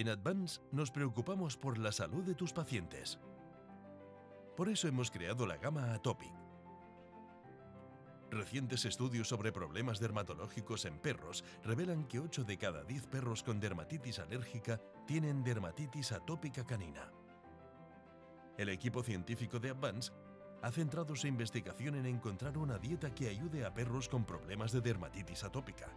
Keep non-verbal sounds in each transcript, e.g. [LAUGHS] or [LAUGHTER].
En Advance nos preocupamos por la salud de tus pacientes. Por eso hemos creado la gama Atopic. Recientes estudios sobre problemas dermatológicos en perros revelan que 8 de cada 10 perros con dermatitis alérgica tienen dermatitis atópica canina. El equipo científico de Advance ha centrado su investigación en encontrar una dieta que ayude a perros con problemas de dermatitis atópica.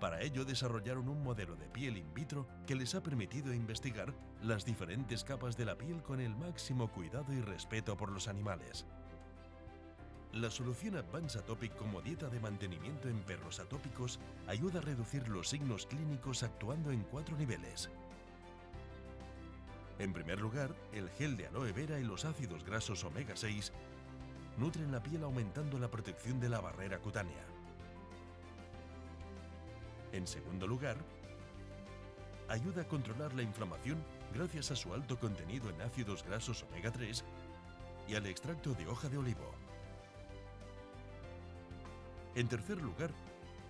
Para ello desarrollaron un modelo de piel in vitro que les ha permitido investigar las diferentes capas de la piel con el máximo cuidado y respeto por los animales. La solución Advanced Atopic como dieta de mantenimiento en perros atópicos ayuda a reducir los signos clínicos actuando en cuatro niveles. En primer lugar, el gel de aloe vera y los ácidos grasos omega 6 nutren la piel aumentando la protección de la barrera cutánea. En segundo lugar, ayuda a controlar la inflamación gracias a su alto contenido en ácidos grasos omega 3 y al extracto de hoja de olivo. En tercer lugar,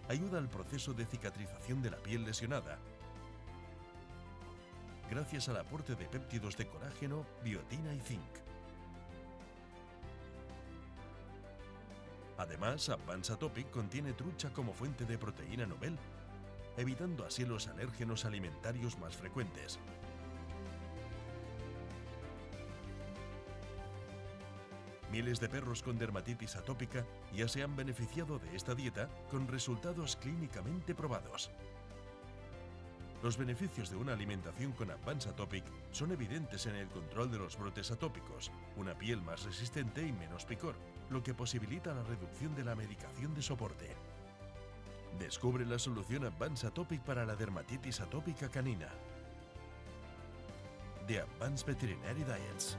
ayuda al proceso de cicatrización de la piel lesionada gracias al aporte de péptidos de colágeno, biotina y zinc. Además, avanza Topic contiene trucha como fuente de proteína novel evitando así los alérgenos alimentarios más frecuentes. Miles de perros con dermatitis atópica ya se han beneficiado de esta dieta con resultados clínicamente probados. Los beneficios de una alimentación con Advance Atopic son evidentes en el control de los brotes atópicos, una piel más resistente y menos picor, lo que posibilita la reducción de la medicación de soporte. Descubre la solución Advance Atopic para la dermatitis atópica canina. De Advanced Veterinary Diets.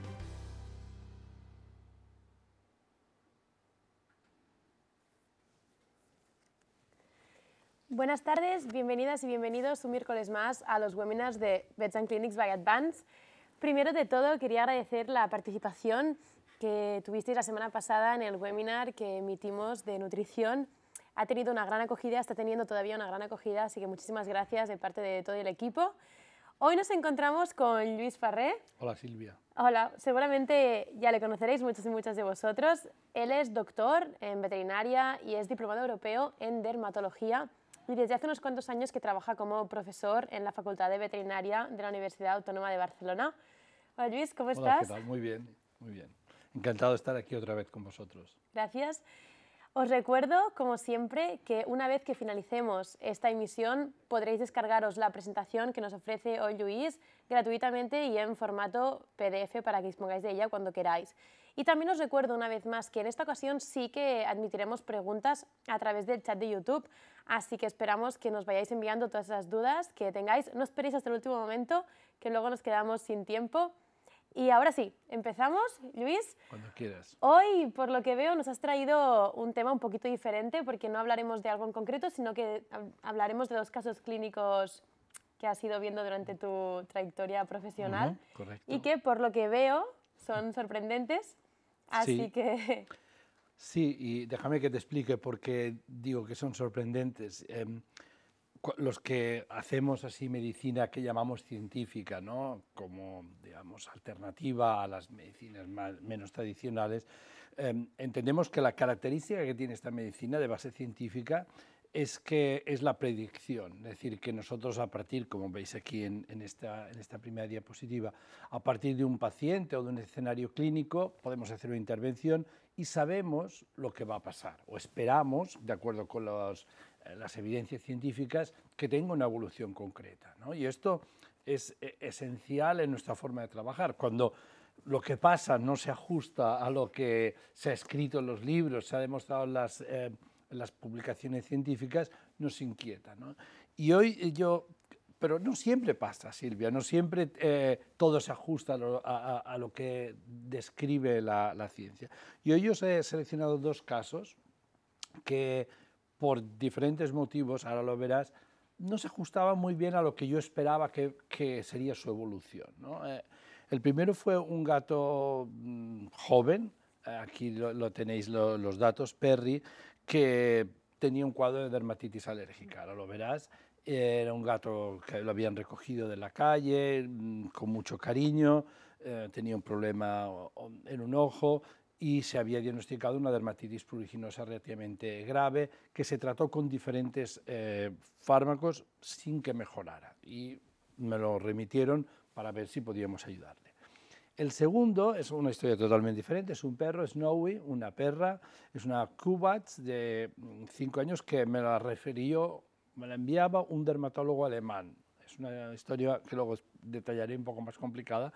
Buenas tardes, bienvenidas y bienvenidos un miércoles más a los webinars de Vets Clinics by Advance. Primero de todo, quería agradecer la participación que tuvisteis la semana pasada en el webinar que emitimos de nutrición ha tenido una gran acogida, está teniendo todavía una gran acogida, así que muchísimas gracias de parte de todo el equipo. Hoy nos encontramos con Luis Farré. Hola Silvia. Hola, seguramente ya le conoceréis muchos y muchas de vosotros. Él es doctor en veterinaria y es diplomado europeo en dermatología y desde hace unos cuantos años que trabaja como profesor en la Facultad de Veterinaria de la Universidad Autónoma de Barcelona. Hola Luis, ¿cómo Hola, estás? ¿qué Muy bien, muy bien. Encantado de estar aquí otra vez con vosotros. Gracias. Os recuerdo, como siempre, que una vez que finalicemos esta emisión podréis descargaros la presentación que nos ofrece hoy Luis gratuitamente y en formato PDF para que dispongáis de ella cuando queráis. Y también os recuerdo una vez más que en esta ocasión sí que admitiremos preguntas a través del chat de YouTube, así que esperamos que nos vayáis enviando todas esas dudas que tengáis. No esperéis hasta el último momento, que luego nos quedamos sin tiempo. Y ahora sí, empezamos, Luis. Cuando quieras. Hoy, por lo que veo, nos has traído un tema un poquito diferente, porque no hablaremos de algo en concreto, sino que hablaremos de dos casos clínicos que has ido viendo durante tu trayectoria profesional. correcto. Y que, por lo que veo, son sorprendentes. Así que. Sí, y déjame que te explique por qué digo que son sorprendentes. Em, los que hacemos así medicina que llamamos científica, ¿no? como digamos alternativa a las medicinas menos tradicionales, em, entendemos que la característica que tiene esta medicina de base científica es que es la predicción, es decir, que nosotros a partir, como veis aquí en, en, esta, en esta primera diapositiva, a partir de un paciente o de un escenario clínico podemos hacer una intervención y sabemos lo que va a pasar o esperamos, de acuerdo con los las evidencias científicas que tenga una evolución concreta. Y esto es e-, esencial en nuestra forma de trabajar. Cuando lo que pasa no se ajusta a lo que se ha escrito en los libros, se ha demostrado en las, eh, publicaciones científicas, nos inquieta. Y hoy yo pero no siempre pasa, Silvia, no siempre eh, todo se ajusta a lo, que describe la, la, ciencia. Y hoy os he seleccionado dos casos que por diferentes motivos, ahora lo verás, no se ajustaba muy bien a lo que yo esperaba que, sería su evolución. Eh, el primero fue un gato mm, joven, eh, aquí lo, tenéis los datos, Perry, que tenía un cuadro de dermatitis alérgica, ahora lo verás. Era un gato que lo habían recogido de la calle, mm, con mucho cariño, eh, tenía un problema en un ojo, y se había diagnosticado una dermatitis pruriginosa relativamente grave que se trató con diferentes eh, fármacos sin que mejorara y me lo remitieron para ver si podíamos ayudarle. El segundo es una historia totalmente diferente, es un perro, Snowy, una perra, es una Kubat de 5 mm, años que me la referió, me la enviaba un dermatólogo alemán. Es una historia que luego detallaré un poco más complicada,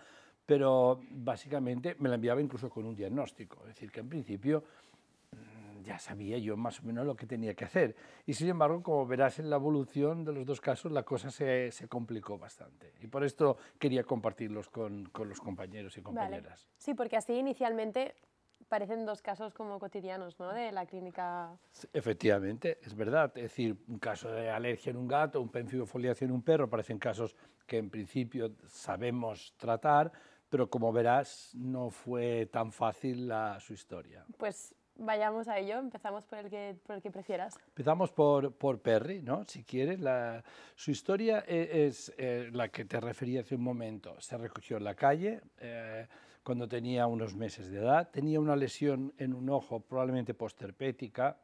pero básicamente me la enviaba incluso con un diagnóstico, es decir, que en principio mm, ya sabía yo más o menos lo que tenía que hacer. Y sin embargo, como verás en la evolución de los dos casos, la cosa se, se complicó bastante. Y por esto quería compartirlos con, con los compañeros y compañeras. Sí, porque así inicialmente parecen dos casos como cotidianos, ¿no? De la clínica... Efectivamente, es verdad. Es decir, un caso de alergia en un gato, un penfibofoliación en un perro, parecen casos que en principio sabemos tratar, pero como verás, no fue tan fácil la, su historia. Pues vayamos a ello, empezamos por el que, por el que prefieras. Empezamos por, por Perry, ¿no? Si quieres, la, su historia e, es, eh, la que te referí hace un momento. Se recogió en la calle eh, cuando tenía unos meses de edad, tenía una lesión en un ojo probablemente posterpética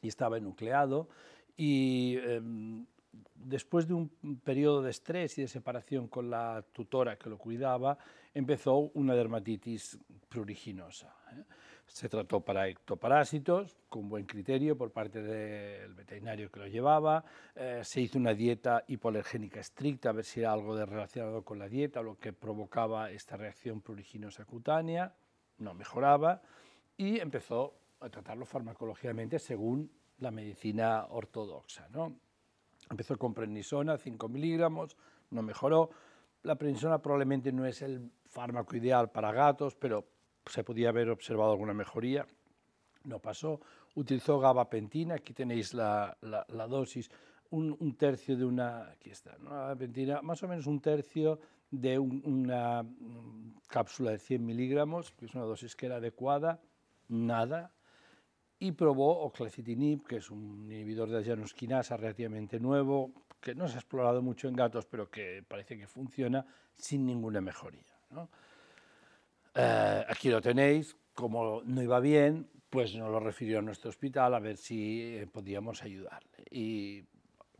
y estaba enucleado y... Em, después de un periodo de estrés y de separación con la tutora que lo cuidaba, empezó una dermatitis pruriginosa. ¿eh? Se trató para ectoparásitos, con buen criterio por parte del veterinario que lo llevaba, eh, se hizo una dieta hipoalergénica estricta, a ver si era algo relacionado con la dieta, lo que provocaba esta reacción pruriginosa cutánea, no mejoraba, y empezó a tratarlo farmacológicamente según la medicina ortodoxa. ¿no? Empezó con prednisona, 5 miligramos, no mejoró. La prednisona probablemente no es el fármaco ideal para gatos, pero se podía haber observado alguna mejoría. No pasó. Utilizó gabapentina, aquí tenéis la, dosis, un, tercio de una, aquí está, más o menos un tercio de una cápsula de 100 miligramos, que es una dosis que era adecuada, nada, y probó oclacitinib, que es un inhibidor de adenosquinasa relativamente nuevo, que no se ha explorado mucho en gatos, pero que parece que funciona sin ninguna mejoría. Eh, aquí lo tenéis, como no iba bien, pues nos lo refirió a nuestro hospital a ver si eh, podíamos ayudarle. Y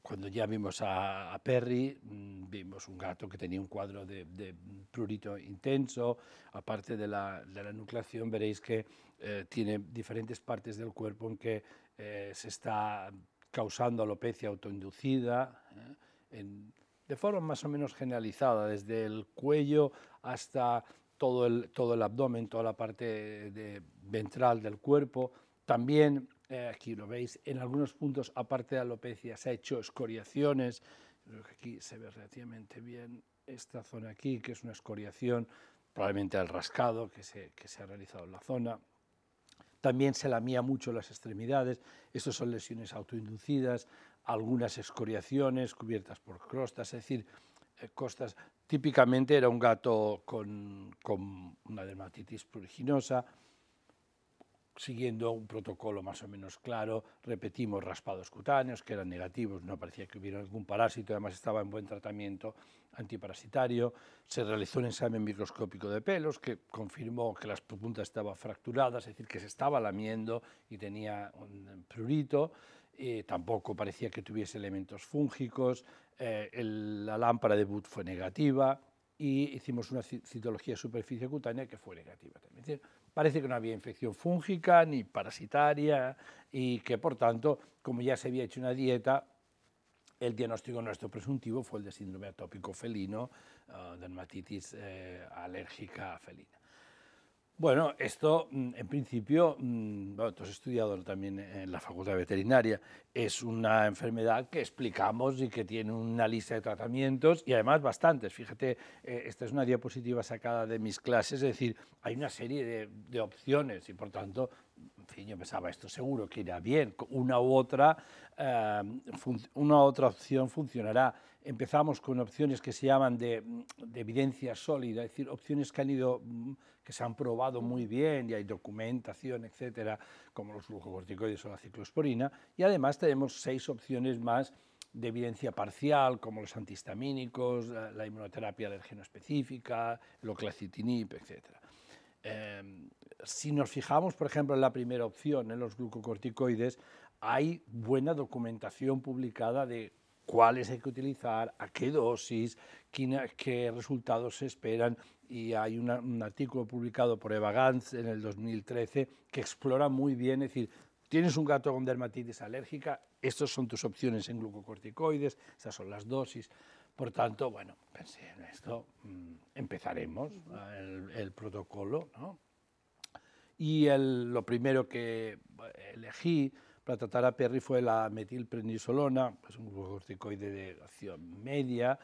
cuando ya vimos a, Perry, mm, vimos un gato que tenía un cuadro de, prurito intenso, aparte de la, de la nucleación, veréis que eh, tiene diferentes partes del cuerpo en que eh, se está causando alopecia autoinducida, ¿eh? de forma más o menos generalizada, desde el cuello hasta todo el, todo el abdomen, toda la parte ventral del cuerpo. También, aquí lo veis, en algunos puntos, aparte de alopecia, se ha hecho escoriaciones. Creo que aquí se ve relativamente bien esta zona aquí, que es una escoriación, probablemente al rascado que se, que se ha realizado en la zona. También se lamía mucho las extremidades, estas son lesiones autoinducidas, algunas escoriaciones cubiertas por crostas, es decir, eh, costas. Típicamente era un gato con, una dermatitis pruriginosa, siguiendo un protocolo más o menos claro, repetimos raspados cutáneos que eran negativos, no parecía que hubiera algún parásito, además estaba en buen tratamiento antiparasitario, se realizó un examen microscópico de pelos que confirmó que las puntas estaban fracturadas, es decir, que se estaba lamiendo y tenía un prurito, eh, tampoco parecía que tuviese elementos fúngicos, eh, la lámpara de Wood fue negativa y hicimos una citología de superficie cutánea que fue negativa también parece que no había infección fúngica ni parasitaria y que, por tanto, como ya se había hecho una dieta, el diagnóstico nuestro presuntivo fue el de síndrome atópico felino, ah, dermatitis eh, alérgica felina. Bueno, esto mm, en principio, mm, bueno, tú estudiado también en la Facultad Veterinaria, es una enfermedad que explicamos y que tiene una lista de tratamientos y además bastantes. Fíjate, eh, esta es una diapositiva sacada de mis clases, es decir, hay una serie de opciones y por tanto en fin, yo pensaba, esto seguro que irá bien, una u otra, eh, una otra opción funcionará. Empezamos con opciones que se llaman de, evidencia sólida, es decir, opciones que han ido, mm, que se han probado muy bien y hay documentación, etcétera, como los glucocorticoides o la ciclosporina, y además tenemos seis opciones más de evidencia parcial, como los antihistamínicos, la, inmunoterapia inmunoterapia geno específica, el oclacitinip, etcétera. Em, si nos fijamos, por ejemplo, en la primera opción, en los glucocorticoides, hay buena documentación publicada de cuáles hay que utilizar, a qué dosis, qué, resultados se esperan. Y hay un artículo publicado por Eva en el 2013 que explora muy bien, es decir, tienes un gato con dermatitis alérgica, estas son tus opciones en glucocorticoides, estas son las dosis. Por tanto, bueno, pensé en esto, mm, empezaremos el, protocolo, ¿no? Y lo primero que elegí para tratar a Perry fue la metilprednisolona, es pues, un de acción media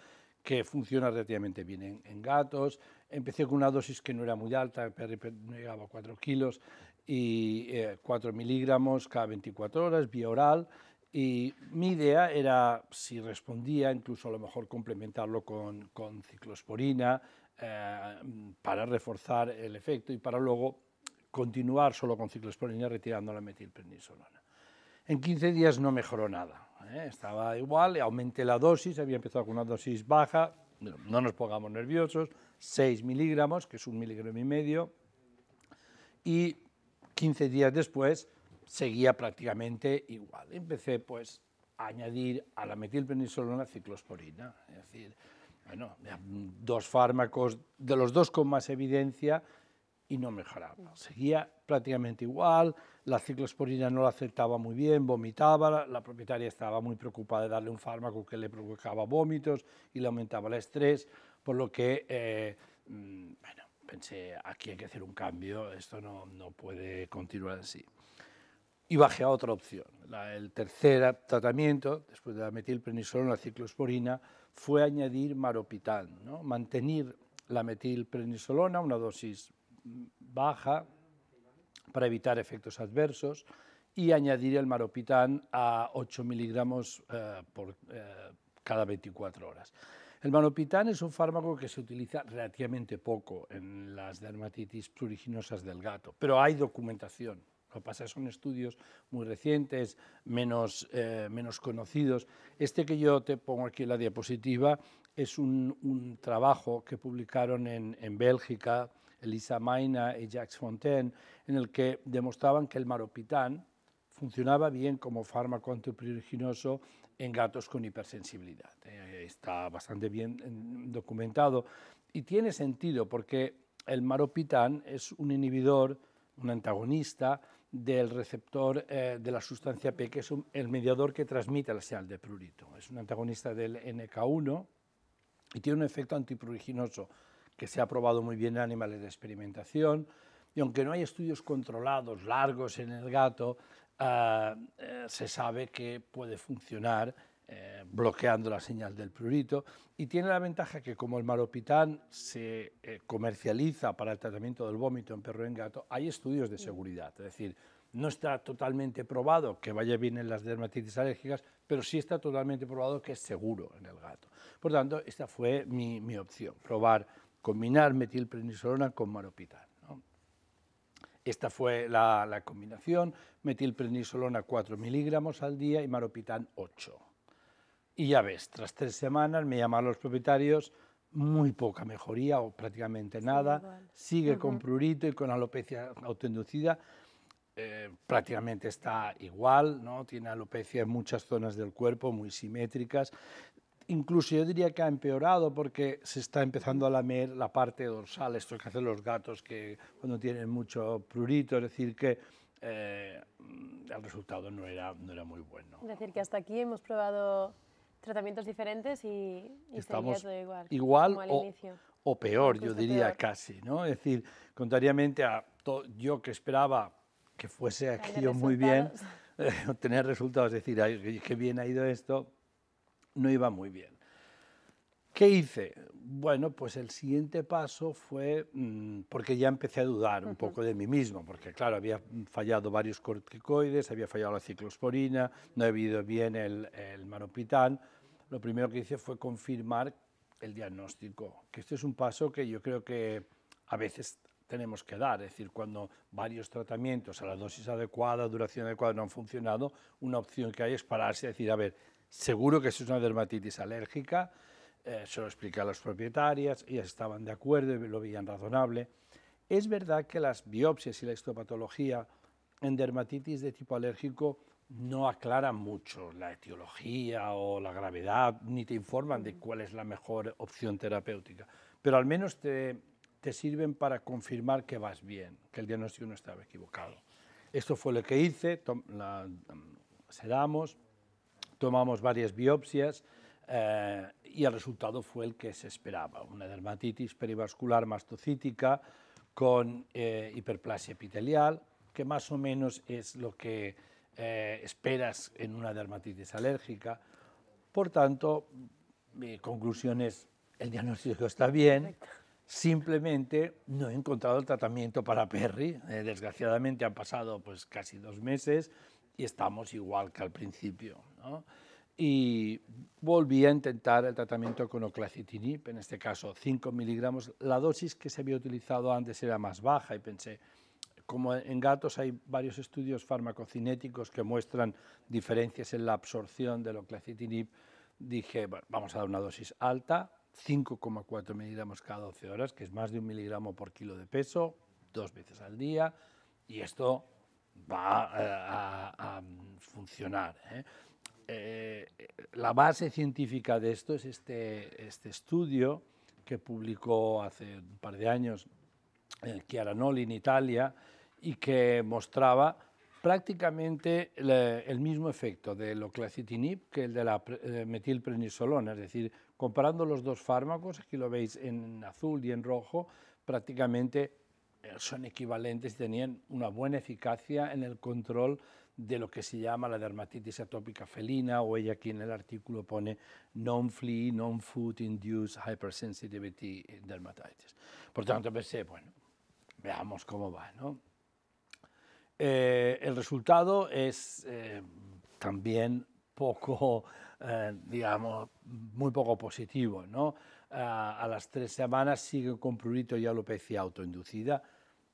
que funciona relativamente bien en, gatos. Empecé con una dosis que no era muy alta, Perry no llegaba a 4 kilos y 4 eh, miligramos cada 24 horas, vía oral, y mi idea era, si respondía, incluso a lo mejor complementarlo con, ciclosporina eh, para reforzar el efecto y para luego continuar solo con ciclosporina retirando la metilprednisolona. En 15 días no mejoró nada, ¿eh? estaba igual, aumenté la dosis, había empezado con una dosis baja, no nos pongamos nerviosos, 6 miligramos, que es un miligramo y medio, y 15 días después seguía prácticamente igual. Empecé pues a añadir a la metilpenisolona ciclosporina, es decir, dos fármacos de los dos con más evidencia y no mejoraba. Seguía prácticamente igual, la ciclosporina no la aceptaba muy bien, vomitaba, la, propietaria estaba muy preocupada de darle un fármaco que le provocaba vómitos y le aumentaba el estrés, por lo que, eh, mm, pensé, aquí hay que hacer un cambio, esto no puede continuar así y bajé a otra opción. el tercer tratamiento, después de la metilprednisolona, la ciclosporina, fue añadir maropitán, mantener la metilprednisolona, una dosis baja, para evitar efectos adversos, y añadir el maropitán a 8 miligramos eh, por, eh, cada 24 horas. El manopitán es un fármaco que se utiliza relativamente poco en las dermatitis pruriginosas del gato, pero hay documentación lo son estudios muy recientes, menos, eh, menos conocidos. Este que yo te pongo aquí en la diapositiva es un, un trabajo que publicaron en, en Bélgica, Elisa Maina y Jacques Fontaine, en el que demostraban que el maropitán funcionaba bien como fármaco antipruriginoso en gatos con hipersensibilidad. Eh, está bastante bien documentado y tiene sentido porque el maropitán es un inhibidor, un antagonista del receptor eh, de la sustancia P, que es el mediador que transmite la señal de prurito. Es un antagonista del NK1 y tiene un efecto antipruriginoso que se ha probado muy bien en animales de experimentación. Y aunque no hay estudios controlados largos en el gato, ah, eh, se sabe que puede funcionar eh, bloqueando la señal del prurito y tiene la ventaja que como el maropitán se eh, comercializa para el tratamiento del vómito en perro y en gato, hay estudios de mm. seguridad, es decir, no está totalmente probado que vaya bien en las dermatitis alérgicas, pero sí está totalmente probado que es seguro en el gato. Por tanto, esta fue mi, opción, probar, combinar metilprednisolona con maropitán. Esta fue la, combinación, metilprednisolona 4 miligramos al día y maropitán 8 y ya ves, tras tres semanas me llamaron los propietarios, muy poca mejoría o prácticamente nada, sigue con prurito y con alopecia autoinducida, eh, prácticamente está igual, ¿no? tiene alopecia en muchas zonas del cuerpo, muy simétricas, incluso yo diría que ha empeorado porque se está empezando a lamer la parte dorsal, esto que hacen los gatos que cuando tienen mucho prurito, es decir, que eh, el resultado no era, no era muy bueno. Es decir, que hasta aquí hemos probado tratamientos diferentes y, y estamos todo igual. Igual o, peor, yo diría casi, ¿no? Es decir, contrariamente a yo que esperaba que fuese aquí muy bien, obtener [LAUGHS] resultados, es decir, que qué bien ha ido esto, no iba muy bien. ¿Qué hice? Bueno, pues el siguiente paso fue, mm, porque ya empecé a dudar un poco de mí mismo, porque claro, había fallado varios corticoides, había fallado la ciclosporina, no he vivido bien el, el manopitán, lo primero que hice fue confirmar el diagnóstico, que este es un paso que yo creo que a veces tenemos que dar, es decir, cuando varios tratamientos a la dosis adecuada, duración adecuada no han funcionado, una opción que hay es pararse y decir, a ver, seguro que eso es una dermatitis alérgica, eh, se lo expliqué a las propietarias, ellas estaban de acuerdo y lo veían razonable. Es verdad que las biopsias y la histopatología en dermatitis de tipo alérgico no aclaran mucho la etiología o la gravedad, ni te informan de cuál es la mejor opción terapéutica, pero al menos te, sirven para confirmar que vas bien, que el diagnóstico no estaba equivocado. Esto fue lo que hice, mm, sedamos, tomamos varias biopsias eh, y el resultado fue el que se esperaba, una dermatitis perivascular mastocítica con eh, hiperplasia epitelial, que más o menos es lo que eh, esperas en una dermatitis alérgica. Por tanto, mi conclusión es, el diagnóstico está bien, simplemente no he encontrado el tratamiento para Perry. Eh, desgraciadamente han pasado pues, casi dos meses y estamos igual que al principio. Y volví a intentar el tratamiento con oclacitinib, en este caso 5 miligramos. La dosis que se había utilizado antes era más baja y pensé, como en gatos hay varios estudios farmacocinéticos que muestran diferencias en la absorción de clacitinib, dije, vamos a dar una dosis alta, 5,4 miligramos cada 12 horas, que es más de un miligramo por kilo de peso, dos veces al día, y esto va eh, a, funcionar. ¿eh? Eh, la base científica de esto es este, este estudio que publicó hace un par de años el Chiara en Italia, y que mostraba prácticamente el mismo efecto de clacitinib que el de la eh, metilprenisolona, es decir, comparando los dos fármacos, aquí lo veis en azul y en rojo, prácticamente eh, son equivalentes y tenían una buena eficacia en el control de lo que se llama la dermatitis atópica felina, o ella aquí en el artículo pone non-flea, non-food-induced hypersensitivity dermatitis. Por tanto, pensé, eh, bueno, veamos cómo va, ¿no? Eh, el resultado es eh, también poco, eh, digamos, muy poco positivo. ¿no? A, las tres semanas sigue con prurito y alopecia autoinducida.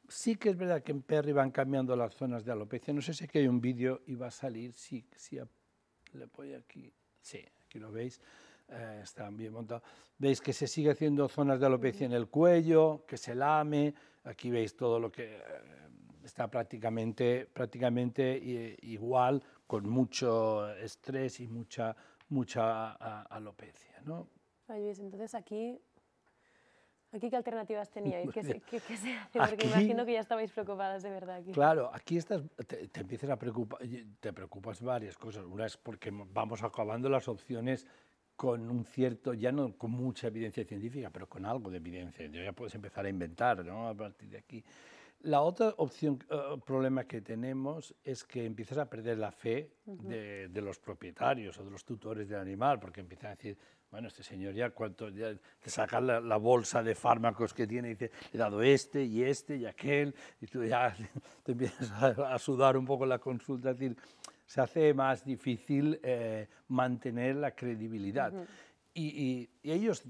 Sí que es verdad que en Perry van cambiando las zonas de alopecia. No sé si aquí hay un vídeo y va a salir. Sí, le aquí. aquí lo veis. está bien montado. Veis que se sigue haciendo zonas de alopecia en el cuello, que se lame. Aquí veis todo lo que está prácticamente, prácticamente eh, igual, con mucho estrés y mucha, mucha alopecia. ¿no? entonces aquí, aquí qué alternativas teníais, [LAUGHS] ¿Qué, hace? Porque imagino que ya estabais preocupadas de verdad. Claro, aquí te, empiezas a preocupar, te preocupas varias cosas. Una es porque vamos acabando las opciones con un cierto, ya no con mucha evidencia científica, pero con algo de evidencia. ya puedes empezar a inventar ¿no? a partir de aquí. La otra opción, eh, problema que tenemos es que empiezas a perder la fe de, los propietarios o de los tutores del animal, porque empiezan a decir, bueno, este señor ya, cuánto, ya te saca la, bolsa de fármacos que tiene y dice, he dado este y este y aquel, y tú ya [LAUGHS] te empiezas a, sudar un poco la consulta, es decir, se hace más difícil eh, mantener la credibilidad. Y, ellos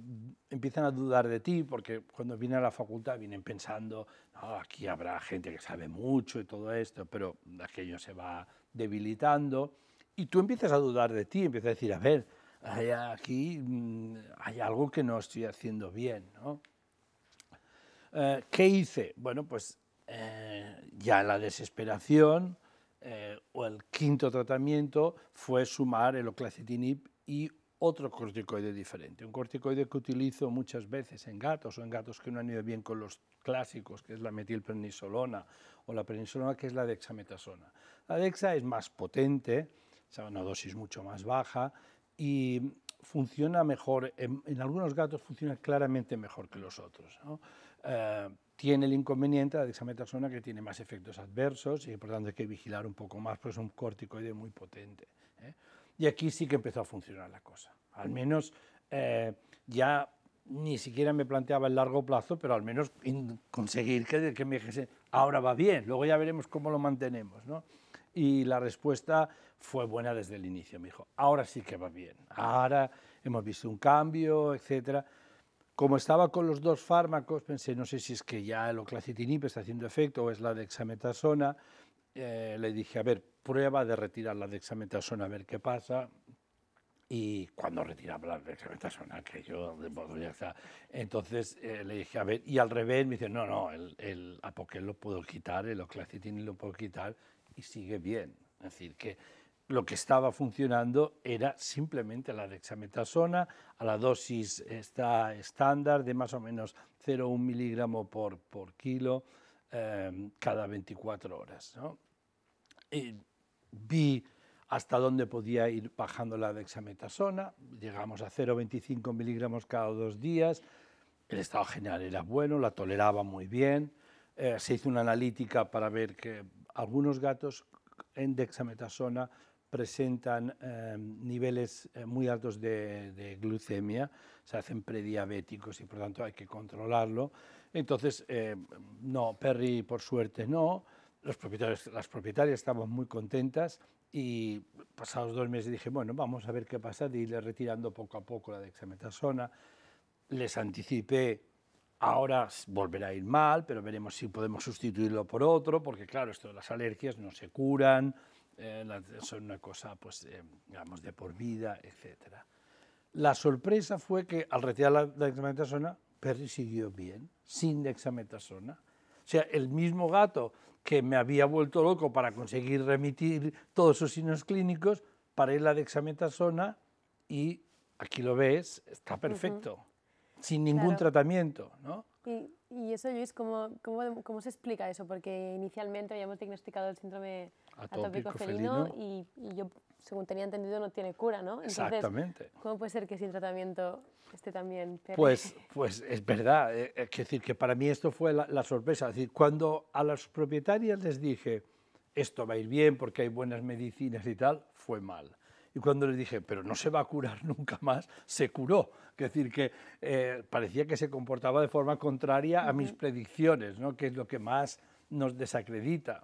empiezan a dudar de ti porque cuando vienen a la facultad vienen pensando, no, aquí habrá gente que sabe mucho y todo esto, pero aquello se va debilitando y tú empiezas a dudar de ti, empiezas a decir, a ver, aquí mm, hay algo que no estoy haciendo bien. ¿no? Eh, ¿Qué hice? Bueno, pues eh, ya la desesperación eh, o el quinto tratamiento fue sumar el Oclacitinib y otro corticoide diferente, un corticoide que utilizo muchas veces en gatos o en gatos que no han ido bien con los clásicos, que es la metilprednisolona o la prednisolona, que es la dexametasona. La dexa es más potente, es una dosis mucho más baja y funciona mejor, en, algunos gatos funciona claramente mejor que los otros. Eh, tiene el inconveniente la dexametasona que tiene más efectos adversos y por tanto hay que vigilar un poco más pues es un corticoide muy potente. ¿eh? y aquí sí que empezó a funcionar la cosa. Al menos eh, ya ni siquiera me planteaba el largo plazo, pero al menos conseguir que, que me dijese, ahora va bien, luego ya veremos cómo lo mantenemos. Y la respuesta fue buena desde el inicio, me dijo, ahora sí que va bien, ahora hemos visto un cambio, etcétera. Como estaba con los dos fármacos, pensé, no sé si es que ya el oclacitinib está haciendo efecto o es la dexametasona, eh, le dije, a ver, prueba de retirar la dexametasona, a ver qué pasa. Y cuando retiraba la dexametasona, que yo de modo ya está. Entonces eh, le dije, a ver, y al revés me dice, no, no, el, el apoquel lo puedo quitar, el oclacitin lo puedo quitar y sigue bien. Es decir, que lo que estaba funcionando era simplemente la dexametasona a la dosis está estándar de más o menos 0,1 miligramo por, por kilo Em, cada 24 horas. vi hasta dónde podía ir bajando la dexametasona, llegamos a 0,25 miligramos cada dos días, el estado general era bueno, la toleraba muy bien, eh, se hizo una analítica para ver que algunos gatos en dexametasona presentan em, niveles eh, muy altos de, de, glucemia, se hacen prediabéticos y por tanto hay que controlarlo. Entonces, eh, no, Perry por suerte no, los propietarios, las propietarias estaban muy contentas y pasados dos meses dije, bueno, vamos a ver qué pasa, de irle retirando poco a poco la dexametasona, les anticipé, ahora volverá a ir mal, pero veremos si podemos sustituirlo por otro, porque claro, esto de las alergias no se curan, eh, son una cosa, pues, eh, digamos, de por vida, etc. La sorpresa fue que al retirar la dexametasona Perry siguió bien, sin dexametasona. O sea, el mismo gato que me había vuelto loco para conseguir remitir todos esos signos clínicos, para paré la dexametasona y aquí lo ves, está perfecto, sin ningún tratamiento. ¿no? Y, eso, Luis, ¿cómo, ¿cómo, se explica eso? Porque inicialmente habíamos diagnosticado el síndrome atópico, felino, y, yo según tenía entendido, no tiene cura, ¿no? Entonces, Exactamente. ¿Cómo puede ser que sin tratamiento esté también peor? Pues, [LAUGHS] pues es verdad. Es eh, eh, decir, que para mí esto fue la, sorpresa. Es decir, cuando a las propietarias les dije, esto va a ir bien porque hay buenas medicinas y tal, fue mal. Y cuando les dije, pero no se va a curar [LAUGHS] nunca más, se curó. Es decir, que eh, parecía que se comportaba de forma contraria a mis predicciones, ¿no? que es lo que más nos desacredita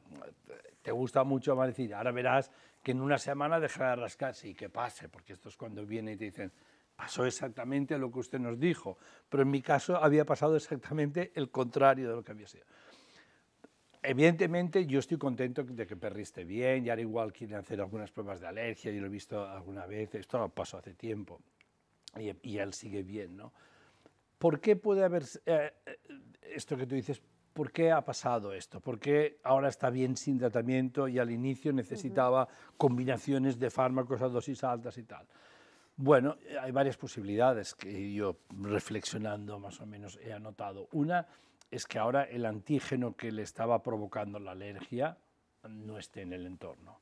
te gusta mucho, más decir, ahora verás que en una semana dejará de rascarse y que pase, porque esto es cuando viene y te dicen, pasó exactamente lo que usted nos dijo, pero en mi caso había pasado exactamente el contrario de lo que había sido. Evidentemente yo estoy contento de que perriste bien, y ahora igual quieren hacer algunas pruebas de alergia, y lo he visto alguna vez, esto pasó hace tiempo, y, él sigue bien, ¿no? ¿Por qué puede haber eh, eh, esto que tú dices? ¿por qué ha pasado esto? ¿Por qué ahora está bien sin tratamiento y al inicio necesitaba combinaciones de fármacos a dosis altas y tal? Bueno, eh, hay varias posibilidades que yo reflexionando más o menos he anotado. Una es que ahora el antígeno que le estaba provocando la alergia no esté en el entorno.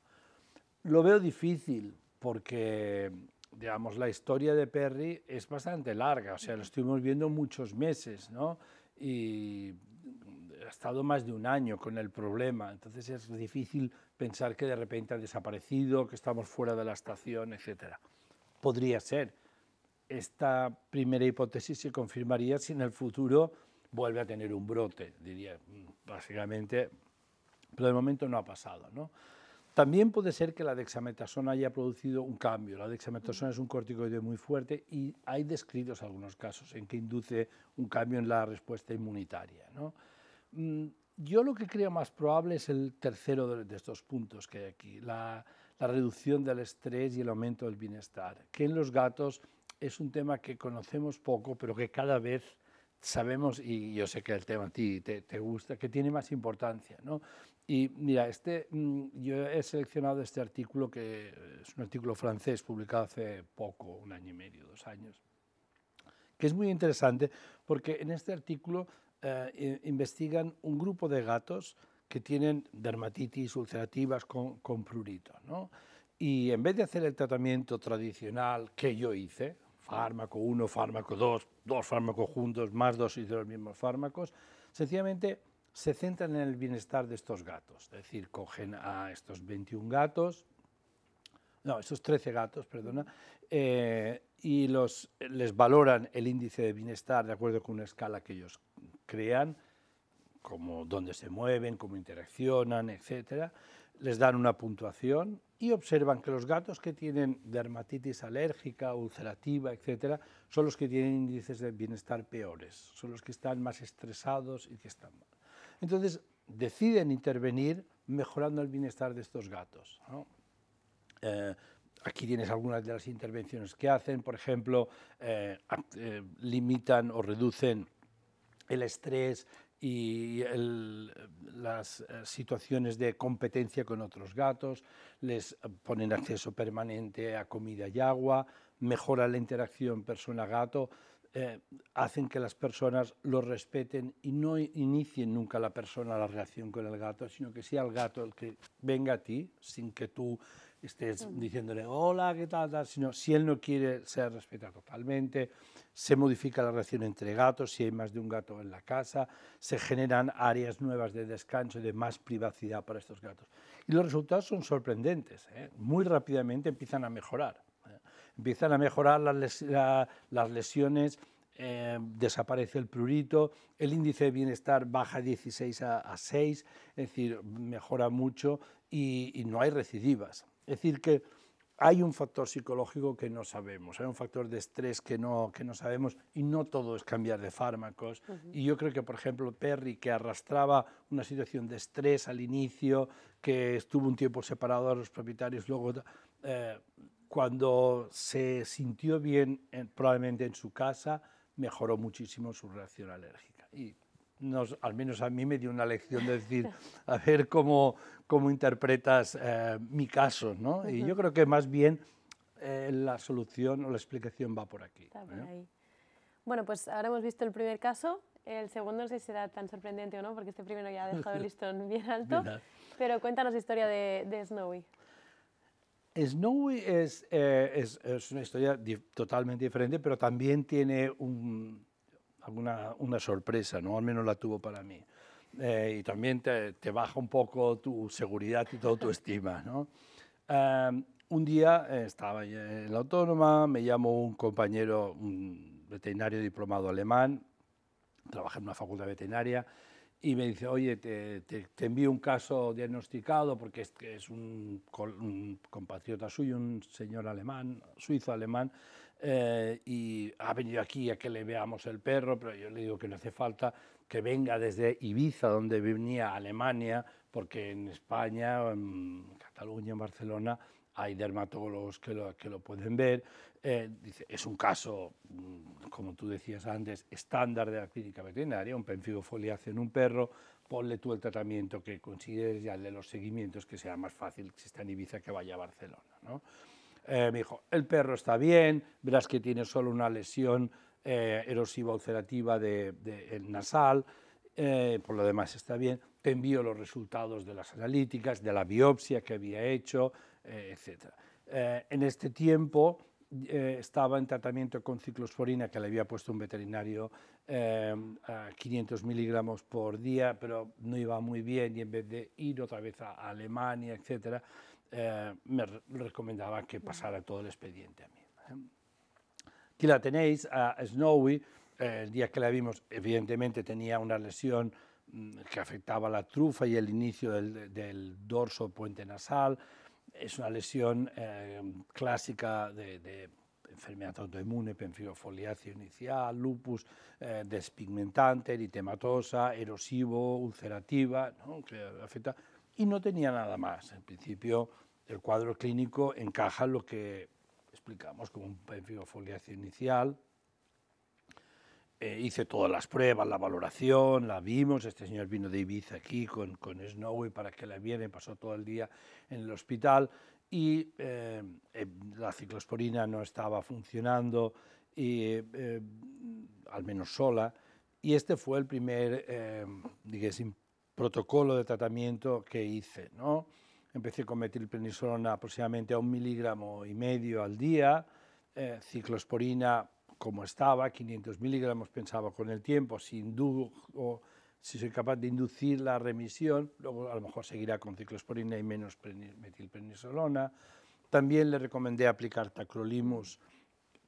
Lo veo difícil porque, digamos, la historia de Perry es bastante larga, o sea, lo estuvimos viendo muchos meses, ¿no? Y ha estado más de un año con el problema, entonces es difícil pensar que de repente ha desaparecido, que estamos fuera de la estación, etc. Podría ser. Esta primera hipótesis se confirmaría si en el futuro vuelve a tener un brote, diría, básicamente, pero de momento no ha pasado. ¿no? También puede ser que la dexametasona haya producido un cambio. La dexametasona es un corticoide muy fuerte y hay descritos algunos casos en que induce un cambio en la respuesta inmunitaria. ¿no? Mm, yo lo que creo más probable es el tercero de, estos puntos que hay aquí, la, reducción del estrés y el aumento del bienestar, que en los gatos es un tema que conocemos poco, pero que cada vez sabemos, y yo sé que el tema a ti te, te, gusta, que tiene más importancia. ¿no? Y mira, este, mm, yo he seleccionado este artículo, que es un artículo francés publicado hace poco, un año y medio, dos años, que es muy interesante, porque en este artículo eh, investigan un grupo de gatos que tienen dermatitis ulcerativas con, prurito. Y en vez de hacer el tratamiento tradicional que yo hice, fármaco 1, fármaco 2, dos fármacos juntos, más dosis de los mismos fármacos, sencillamente se centran en el bienestar de estos gatos. Es decir, cogen a estos 21 gatos, no, estos 13 gatos, perdona, eh, y los, les valoran el índice de bienestar de acuerdo con una escala que ellos crean, como dónde se mueven, cómo interaccionan, etc. Les dan una puntuación y observan que los gatos que tienen dermatitis alérgica, ulcerativa, etc., son los que tienen índices de bienestar peores, son los que están más estresados y que están Entonces, deciden intervenir mejorando el bienestar de estos gatos. Eh, aquí tienes algunas de las intervenciones que hacen, por ejemplo, eh, eh, limitan o reducen el estrés y las eh, situaciones de competencia con otros gatos, les ponen acceso permanente a comida y agua, mejora la interacción persona-gato, eh, hacen que las personas lo respeten y no inicien nunca la persona la reacción con el gato, sino que sea el gato el que venga a ti sin que tú estés mm. diciéndole hola, qué tal, sino si él no quiere ser respetado totalmente, se modifica la relación entre gatos, si hay más de un gato en la casa, se generan áreas nuevas de descanso y de más privacidad para estos gatos. Y los resultados son sorprendentes, ¿eh? muy rápidamente empiezan a mejorar, ¿eh? empiezan a mejorar las, lesiones, eh, desaparece el prurito, el índice de bienestar baja 16 a, 6, es decir, mejora mucho y no hay recidivas. Es decir, que hay un factor psicológico que no sabemos, hay un factor de estrés que no, que no sabemos y no todo es cambiar de fármacos. Y yo creo que, por ejemplo, Perry, que arrastraba una situación de estrés al inicio, que estuvo un tiempo separado de los propietarios, luego eh, cuando se sintió bien eh, probablemente en su casa, mejoró muchísimo su reacción alérgica. Y al menos a mí me dio una lección de decir, [LAUGHS] a ver cómo, cómo interpretas eh, mi caso, Y yo creo que más bien eh, la solución o la explicación va por aquí. ¿eh? Bueno, pues ahora hemos visto el primer caso, el segundo no sé si será tan sorprendente o no, porque este primero ya ha dejado el [LAUGHS] listón bien alto, pero cuéntanos la historia de, Snowy. Snowy es, es, una historia totalmente diferente, pero también tiene un, alguna una sorpresa, ¿no? Al menos la tuvo para mí. Eh, y también te, baja un poco tu seguridad y toda tu estima, ¿no? un día eh, estaba en la autónoma, me llamó un compañero, un veterinario diplomado alemán, trabaja en una facultad veterinaria, y me dice, oye, te, te, envío un caso diagnosticado porque es, un, compatriota suyo, un señor alemán, suizo alemán, eh, y ha venido aquí a que le veamos el perro, pero yo le digo que no hace falta que venga desde Ibiza, donde venía Alemania, porque en España, en Cataluña, en Barcelona, hay dermatólogos que lo, que lo pueden ver. Eh, dice, es un caso, mm, como tú decías antes, estándar de la clínica veterinaria, un penfigofoliace en un perro, ponle tú el tratamiento que consideres y hazle los seguimientos, que sea más fácil que está en Ibiza que vaya a Barcelona. ¿no? Eh, me dijo, el perro está bien, verás que tiene solo una lesión eh, erosiva ulcerativa del de, nasal, eh, por lo demás está bien, te envío los resultados de las analíticas, de la biopsia que había hecho, etc. en este tiempo estaba en tratamiento con ciclosporina que le había puesto un veterinario a 500 miligramos por día, pero no iba muy bien y en vez de ir otra vez a Alemania, etc., eh, me recomendaba que pasara todo el expediente a mí. ¿eh? Aquí la tenéis, a Snowy, eh, el día que la vimos, evidentemente tenía una lesión mm, que afectaba la trufa y el inicio del, dorso puente nasal. Es una lesión clásica de, enfermedad autoinmune, penfilofoliáceo inicial, lupus despigmentante, eritematosa, erosivo, ulcerativa, que afecta y no tenía nada más. En principio, el cuadro clínico encaja lo que explicamos como un foliación inicial. Eh, hice todas las pruebas, la valoración, la vimos. Este señor vino de Ibiza aquí con, con Snowy para que la viera pasó todo el día en el hospital. Y eh, eh, la ciclosporina no estaba funcionando, y, al menos sola. Y este fue el primer, digamos, protocolo de tratamiento que hice. ¿no? Empecé con metilprednisolona aproximadamente a un miligramo y medio al día, eh, ciclosporina como estaba, 500 miligramos pensaba con el tiempo, si si soy capaz de inducir la remisión, luego a lo mejor seguirá con ciclosporina y menos metilprednisolona. También le recomendé aplicar tacrolimus.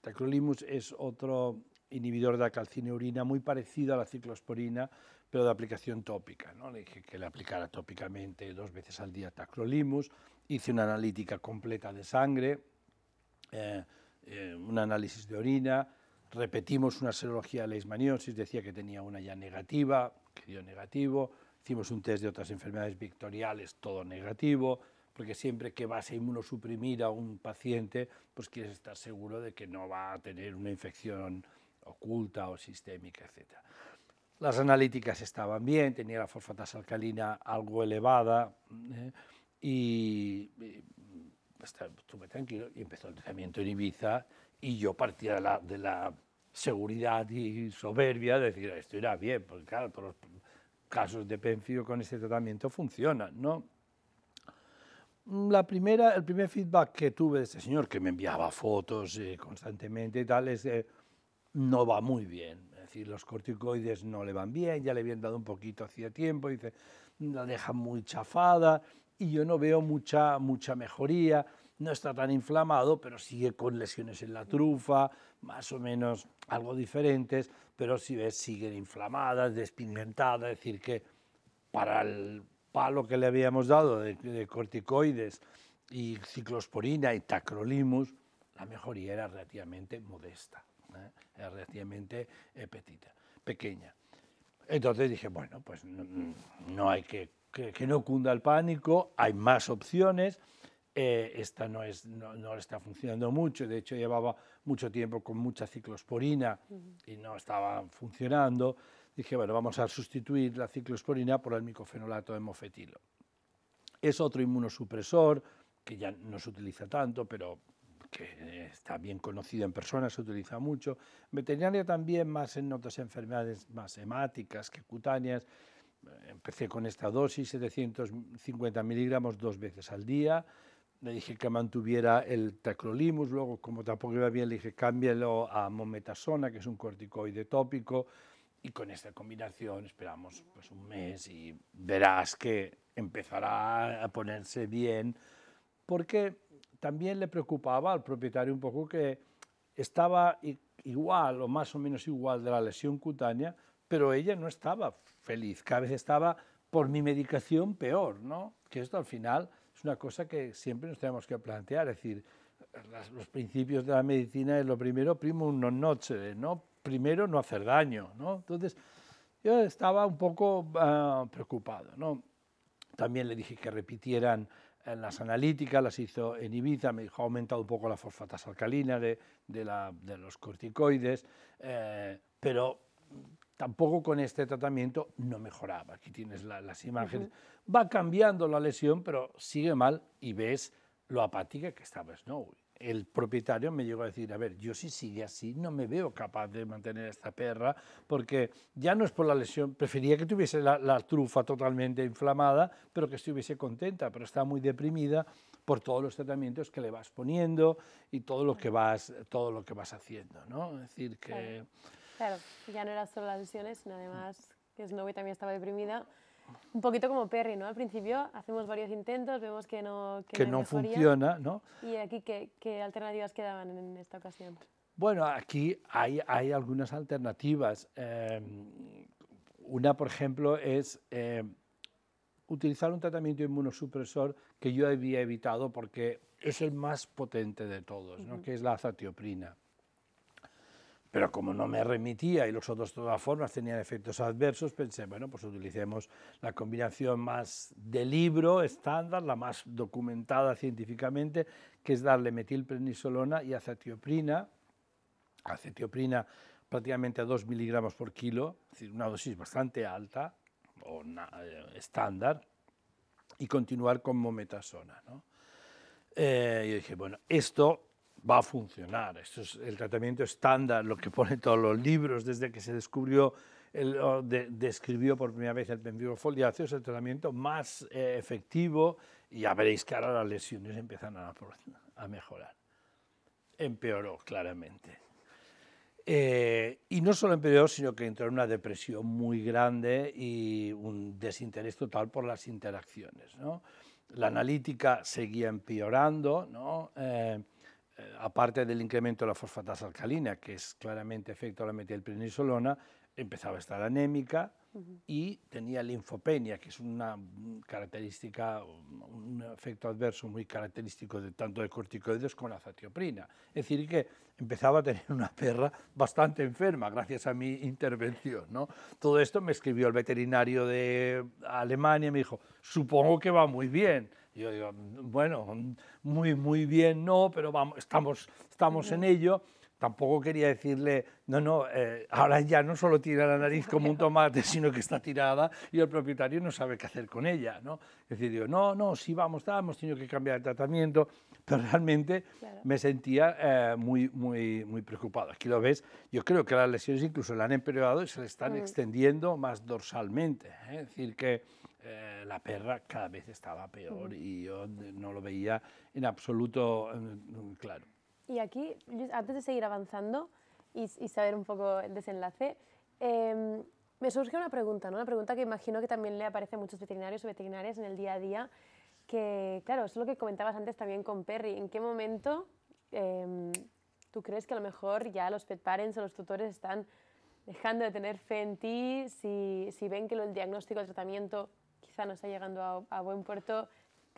Tacrolimus es otro inhibidor de la calcineurina muy parecido a la ciclosporina, pero de aplicación tópica. ¿no? Le dije que le aplicara tópicamente dos veces al día tacrolimus, hice una analítica completa de sangre, eh, eh, un análisis de orina, repetimos una serología de la decía que tenía una ya negativa, que dio negativo, hicimos un test de otras enfermedades victoriales, todo negativo, porque siempre que vas a inmunosuprimir a un paciente, pues quieres estar seguro de que no va a tener una infección oculta o sistémica, etc. Las analíticas estaban bien, tenía la fosfatasa alcalina algo elevada ¿eh? y, estuve tranquilo y empezó el tratamiento en Ibiza y yo partía de la, seguridad y soberbia de decir, esto irá bien, porque claro, todos los casos de penfio con este tratamiento funcionan, ¿no? La primera, el primer feedback que tuve de este señor, que me enviaba fotos eh, constantemente y tal, es eh, no va muy bien decir, los corticoides no le van bien, ya le habían dado un poquito hacía tiempo, dice, la deja muy chafada y yo no veo mucha, mucha mejoría, no está tan inflamado, pero sigue con lesiones en la trufa, más o menos algo diferentes, pero si ves, siguen inflamadas, despigmentadas, es decir, que para el palo que le habíamos dado de, corticoides y ciclosporina y tacrolimus, la mejoría era relativamente modesta. ¿eh? era relativamente eh, pequeña. Entonces dije, bueno, pues no, hay que, que, no cunda el pánico, hay más opciones, eh, esta no, es, no, está funcionando mucho, de hecho llevaba mucho tiempo con mucha ciclosporina y no estaba funcionando. Dije, bueno, vamos a sustituir la ciclosporina por el micofenolato de mofetilo. Es otro inmunosupresor que ya no se utiliza tanto, pero que está bien conocido en personas, se utiliza mucho. Veterinaria también, más en otras enfermedades más hemáticas que cutáneas. Empecé con esta dosis, 750 miligramos dos veces al día. Le dije que mantuviera el tacrolimus, luego como tampoco iba bien le dije cámbialo a mometasona, que es un corticoide tópico, y con esta combinación esperamos pues, un mes y verás que empezará a ponerse bien, porque también le preocupaba al propietario un poco que estaba igual o más o menos igual de la lesión cutánea, pero ella no estaba feliz, cada vez estaba por mi medicación peor, ¿no? Que esto al final es una cosa que siempre nos tenemos que plantear, es decir, los principios de la medicina es lo primero, primo non nocere, ¿no? Primero no hacer daño, ¿no? Entonces, yo estaba un poco ah, preocupado, ¿no? También le dije que repitieran las analíticas las hizo en Ibiza, me dijo, ha aumentado un poco la fosfatas alcalina de, de, los corticoides, eh, pero tampoco con este tratamiento no mejoraba. Aquí tienes las imágenes. Va cambiando la lesión, pero sigue mal y ves lo apática que estaba Snowy el propietario me llegó a decir, a ver, yo si sigue así no me veo capaz de mantener a esta perra, porque ya no es por la lesión, prefería que tuviese la, trufa totalmente inflamada, pero que estuviese contenta, pero está muy deprimida por todos los tratamientos que le vas poniendo y todo lo que vas, todo lo que vas haciendo, ¿no? Es decir, que... Claro, ya no era solo las lesiones, sino además que Snowy también estaba deprimida un poquito como Perry, ¿no? Al principio hacemos varios intentos, vemos que no, que, funciona, ¿no? ¿Y aquí ¿qué, alternativas quedaban en esta ocasión? Bueno, aquí hay, algunas alternativas. Em, una, por ejemplo, es em, utilizar un tratamiento inmunosupresor que yo había evitado porque es el más potente de todos, ¿no? que es la azatioprina. Pero como no me remitía y los otros de todas formas tenían efectos adversos, pensé, bueno, pues utilicemos la combinación más de libro estándar, la más documentada científicamente, que es darle metilprednisolona y acetioprina, acetioprina prácticamente a 2 miligramos por kilo, es decir, una dosis bastante alta o eh, estándar, y continuar con mometasona. ¿no? Eh, yo dije, bueno, esto va a funcionar. Esto es el tratamiento estándar, lo que pone todos los libros desde que se descubrió el, describió por primera vez el pendrofoliáceo, es el tratamiento más eh, efectivo y ya veréis que ahora las lesiones empiezan a, mejorar. Empeoró claramente. Eh, y no solo empeoró, sino que entró en una depresión muy grande y un desinterés total por las interacciones. ¿no? La analítica seguía empeorando, ¿no? Eh, eh, aparte del incremento de la fosfatasa alcalina, que es claramente efecto de la metilprednisolona, empezaba a estar anémica y tenía linfopenia, que es una mm, característica, un, efecto adverso muy característico de tanto de corticoides como la azatioprina. Es decir, que empezaba a tener una perra bastante enferma gracias a mi intervención. Todo esto me escribió el veterinario de Alemania y me dijo, supongo que va muy bien yo digo, mm, bueno, mm, muy, muy bien, no, pero vamos, estamos, estamos en ello. Tampoco quería decirle, no, no, eh, ahora ya no solo tira la nariz como un tomate, [LAUGHS] sino que está tirada y el propietario no sabe qué hacer con ella, ¿no? Es decir, digo, no, no, sí vamos, hemos tenido que cambiar el tratamiento, pero realmente me sentía eh, muy, muy, muy preocupado. Aquí lo ves, yo creo que las lesiones incluso la han empeorado y se le están mm. extendiendo más dorsalmente, ¿eh? es decir, que eh, la perra cada vez estaba peor y yo no lo veía en absoluto claro. Y aquí, antes de seguir avanzando y, saber un poco el desenlace, em, me surge una pregunta, ¿no? una pregunta que imagino que también le aparece a muchos veterinarios o veterinarias en el día a día, que claro, es lo que comentabas antes también con Perry, ¿en qué momento em, tú crees que a lo mejor ya los pet parents o los tutores están dejando de tener fe en ti, si, si ven que el diagnóstico, el tratamiento no está llegando a, buen puerto.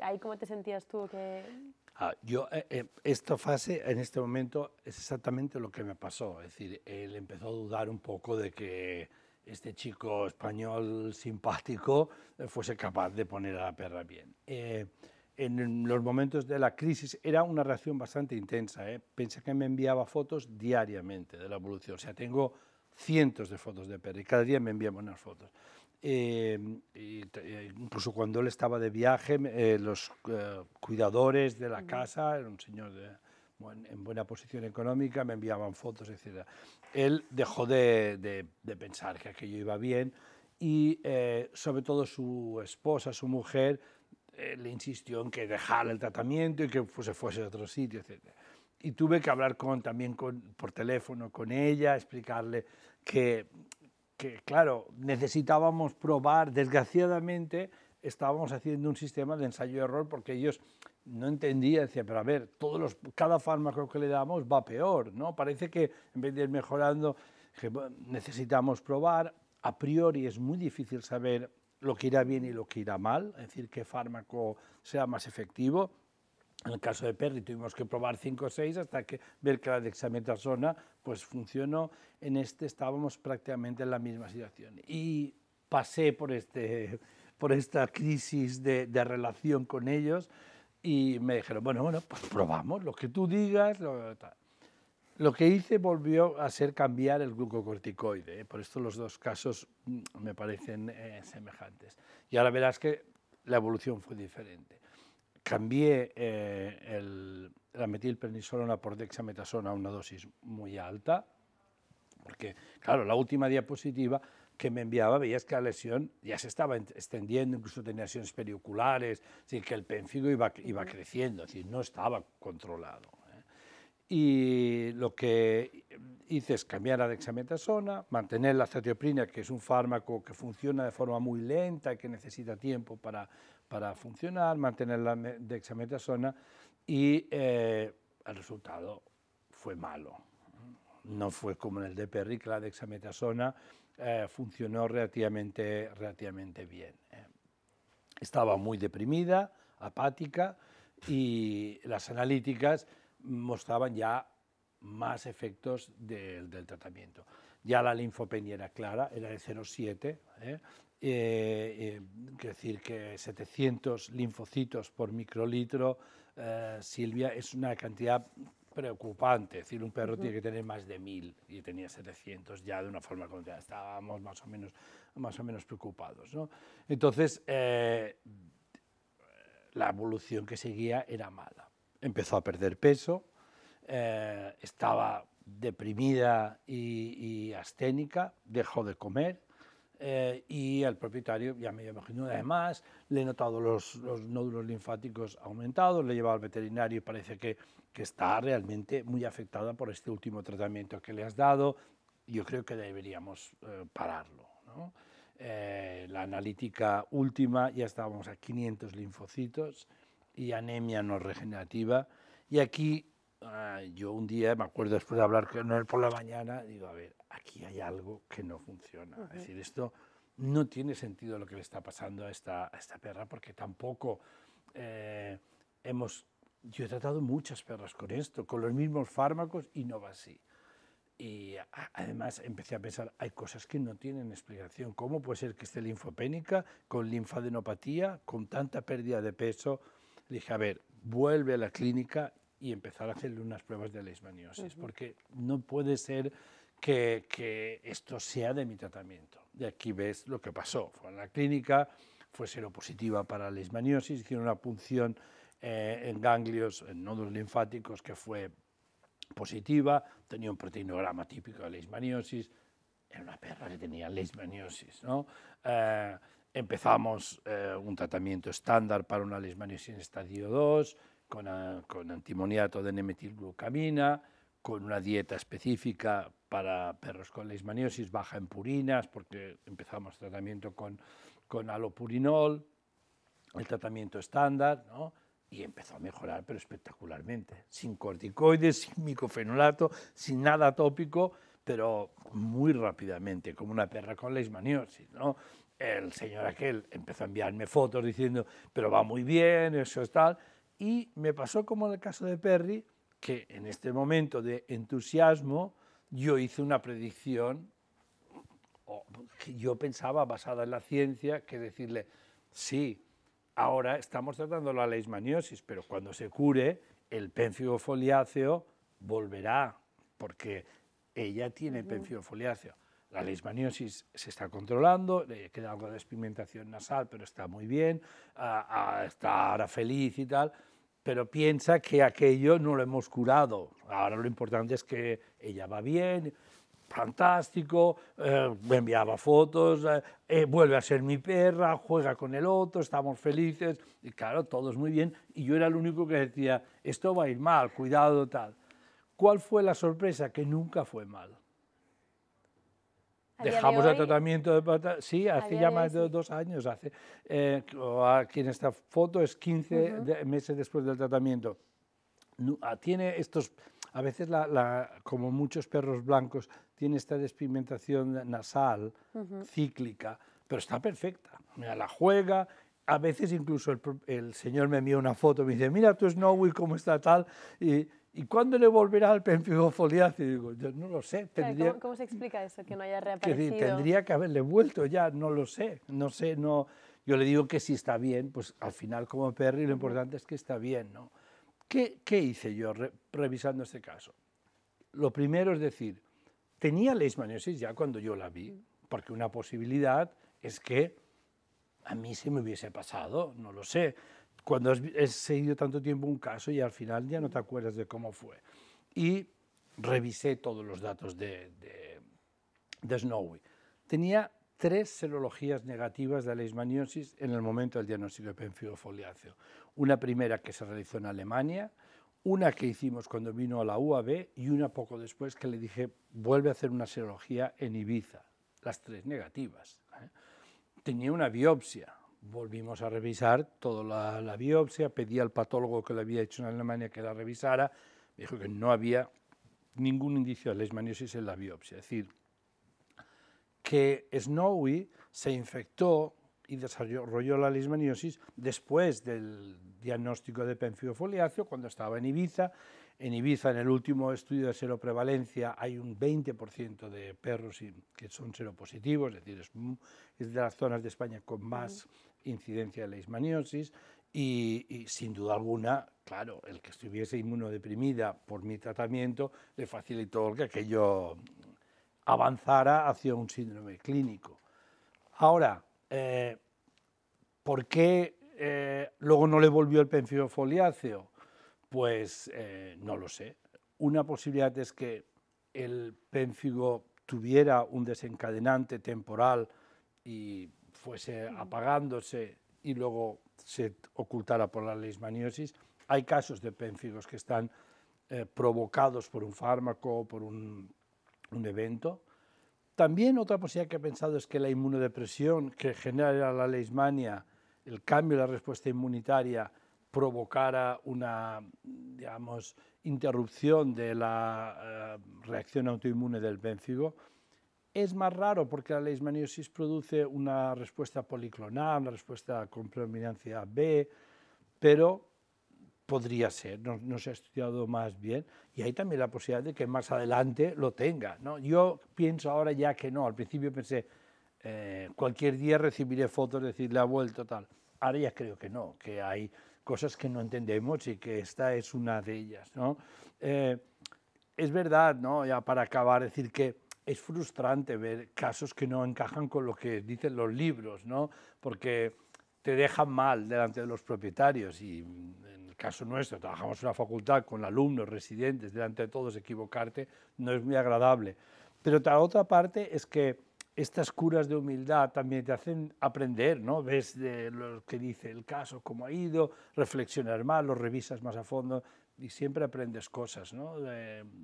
¿Ahí cómo te sentías tú? Que... Ah, yo, eh, eh, esta fase en este momento es exactamente lo que me pasó. Es decir, él empezó a dudar un poco de que este chico español simpático eh, fuese capaz de poner a la perra bien. en los momentos de la crisis era una reacción bastante intensa. Pensé que me enviaba fotos diariamente de la evolución. O sea, tengo cientos de fotos de perra y cada día me envía unas fotos. Em, eh, incluso cuando él estaba de viaje, eh, los eh, cuidadores de la casa, era un señor en buena posición económica, me enviaban fotos, etc. Él dejó de, de, pensar que aquello iba bien y sobre todo su esposa, su mujer, le insistió en que dejara el tratamiento y que se fuese a otro sitio, etc. Y tuve que hablar con, también con, por teléfono con ella, explicarle que que, claro, necesitábamos probar, desgraciadamente estábamos haciendo un sistema de ensayo-error porque ellos no entendían, decían, pero a ver, todos cada fármaco que le damos va peor, ¿no? Parece que en vez de ir mejorando, necesitamos probar, a priori es muy difícil saber lo que irá bien y lo que irá mal, es decir, qué fármaco sea más efectivo, en el caso de Perry tuvimos que probar 5 o 6 hasta que ver que la dexametasona pues funcionó. En este estábamos prácticamente en la misma situación. Y pasé por, este, por esta crisis de, relación con ellos y me dijeron, bueno, bueno, pues probamos lo que tú digas. Lo, que hice volvió a ser cambiar el glucocorticoide. ¿eh? Por esto los dos casos mm, me parecen eh, semejantes. Y ahora verás que la evolución fue diferente cambié eh, el, la metilprednisolona por dexametasona a una dosis muy alta, porque, claro, la última diapositiva que me enviaba veías que la lesión ya se estaba extendiendo, incluso tenía lesiones perioculares, es que el penfigo iba, creciendo, es no estaba controlado. ¿eh? Y lo que hice cambiar a dexametasona, mantener la cetioprina, que es un fármaco que funciona de forma muy lenta y que necesita tiempo para, para funcionar, mantener la dexametasona y eh, el resultado fue malo. No fue como en el DPRI, que la dexametasona eh, funcionó relativamente, relativamente bien. Eh. Estaba muy deprimida, apática y las analíticas mostraban ya más efectos del tratamiento. Ya la linfopenia era clara, era de 0,7, ¿eh? eh, eh decir que 700 linfocitos por microlitro, eh, Silvia, es una cantidad preocupante. Es decir, un perro tiene que tener más de 1.000 y tenía 700 ya de una forma como estábamos más o menos, más o menos preocupados. ¿no? Entonces, la evolución que seguía era mala. Empezó a perder peso, eh, estaba deprimida y, asténica, dejó de comer eh, y el propietario, ya me imagino, además le he notado los, los nódulos linfáticos aumentados, le he llevado al veterinario y parece que, que está realmente muy afectada por este último tratamiento que le has dado. Yo creo que deberíamos eh, pararlo. la analítica última ya estábamos a 500 linfocitos y anemia no regenerativa. Y aquí Ah, yo un día me acuerdo después de hablar con él por la mañana, digo, a ver, aquí hay algo que no funciona. Es decir, esto no tiene sentido lo que le está pasando a esta, a esta perra porque tampoco eh, hemos... Yo he tratado muchas perras con esto, con los mismos fármacos y no va así. Y además empecé a pensar, hay cosas que no tienen explicación. ¿Cómo puede ser que esté linfopénica, con linfadenopatía, con tanta pérdida de peso? dije, a ver, vuelve a la clínica y empezar a hacerle unas pruebas de leishmaniosis, porque no puede ser que, que, esto sea de mi tratamiento. Y aquí ves lo que pasó. Fue en la clínica, fue seropositiva para leishmaniosis, hicieron una punción eh, en ganglios, en nódulos linfáticos, que fue positiva, tenía un proteinograma típico de leishmaniosis, era una perra que tenía leishmaniosis, ¿no? Eh, empezamos eh, un tratamiento estándar para una leishmaniosis en estadio 2, con, antimoniato de nemetilglucamina, con una dieta específica para perros con leishmaniosis baja en purinas, porque empezamos tratamiento con, con alopurinol, el tratamiento estándar, ¿no? y empezó a mejorar, pero espectacularmente, sin corticoides, sin micofenolato, sin nada tópico, pero muy rápidamente, como una perra con leishmaniosis. ¿no? El señor aquel empezó a enviarme fotos diciendo, pero va muy bien, eso es tal, y me pasó como en el caso de Perry, que en este momento de entusiasmo yo hice una predicción que yo pensaba basada en la ciencia, que decirle, sí, ahora estamos tratando la leishmaniosis, pero cuando se cure, el foliáceo volverá, porque ella tiene foliáceo. La leishmaniosis se está controlando, le queda algo de despigmentación nasal, pero está muy bien, ah, ah, está ahora feliz y tal pero piensa que aquello no lo hemos curado. Ahora lo importante es que ella va bien, fantástico, me eh, enviaba fotos, eh, eh, vuelve a ser mi perra, juega con el otro, estamos felices, y claro, todo es muy bien, y yo era el único que decía, esto va a ir mal, cuidado, tal. ¿Cuál fue la sorpresa? Que nunca fue mal. Dejamos el tratamiento de Sí, hace ya más de, dos años. Hace, eh, aquí en esta foto es 15 meses después del tratamiento. Ah, tiene estos. A veces, la, como muchos perros blancos, tiene esta despigmentación nasal, cíclica, pero está perfecta. Mira, la juega, a veces incluso el, señor me envía una foto, me dice, mira tu Snowy, cómo está tal, y ¿Y cuándo le volverá al pemphigo Digo, yo no lo sé. Tendría, ¿Cómo, se explica eso, que no haya reaparecido? tendría que haberle vuelto ya, no lo sé. No sé, no... Yo le digo que si está bien, pues al final como Perry lo importante es que está bien, ¿no? ¿Qué, qué hice yo revisando este caso? Lo primero es decir, tenía leishmaniosis ya cuando yo la vi, porque una posibilidad es que a mí se me hubiese pasado, no lo sé cuando he seguido tanto tiempo un caso y al final ya no te acuerdas de cómo fue. Y revisé todos los datos de, de, Snowy. Tenía tres serologías negativas de la leishmaniosis en el momento del diagnóstico de penfilo Una primera que se realizó en Alemania, una que hicimos cuando vino a la UAB y una poco después que le dije, vuelve a hacer una serología en Ibiza. Las tres negativas. ¿eh? Tenía una biopsia, volvimos a revisar toda la, biopsia, pedí al patólogo que lo había hecho en Alemania que la revisara, me dijo que no había ningún indicio de leishmaniosis en la biopsia, es decir, que Snowy se infectó y desarrolló la leishmaniosis después del diagnóstico de penfiofoliáceo cuando estaba en Ibiza. En Ibiza, en el último estudio de seroprevalencia, hay un 20% de perros que son seropositivos, es decir, es, de las zonas de España con más incidencia de la y, sin duda alguna, claro, el que estuviese inmunodeprimida por mi tratamiento le facilitó que aquello avanzara hacia un síndrome clínico. Ahora, eh, ¿por qué eh, luego no le volvió el pénfigo foliáceo? Pues eh, no lo sé. Una posibilidad es que el pénfigo tuviera un desencadenante temporal y fuese mm. apagándose y luego se ocultara por la leishmaniosis. Hay casos de pénfigos que están eh, provocados por un fármaco o por un, evento. También otra posibilidad que he pensado es que la inmunodepresión que genera la leishmania, el cambio de la respuesta inmunitaria, provocara una, digamos, interrupción de la eh, reacción autoinmune del pénfigo es más raro porque la leishmaniosis produce una respuesta policlonal, una respuesta con predominancia B, pero podría ser, no, se ha estudiado más bien, y hay también la posibilidad de que más adelante lo tenga. ¿no? Yo pienso ahora ya que no, al principio pensé, eh, cualquier día recibiré fotos, decirle ha vuelto, tal. Ahora ya creo que no, que hay cosas que no entendemos y que esta es una de ellas. ¿no? Eh, es verdad, ¿no? ya para acabar, decir que es frustrante ver casos que no encajan con lo que dicen los libros, ¿no? Porque te dejan mal delante de los propietarios y en el caso nuestro, trabajamos en una facultad con alumnos, residentes, delante de todos, equivocarte no es muy agradable. Pero la otra parte es que estas curas de humildad también te hacen aprender, ¿no? Ves lo que dice el caso, cómo ha ido, reflexionar más, lo revisas más a fondo y siempre aprendes cosas. ¿no?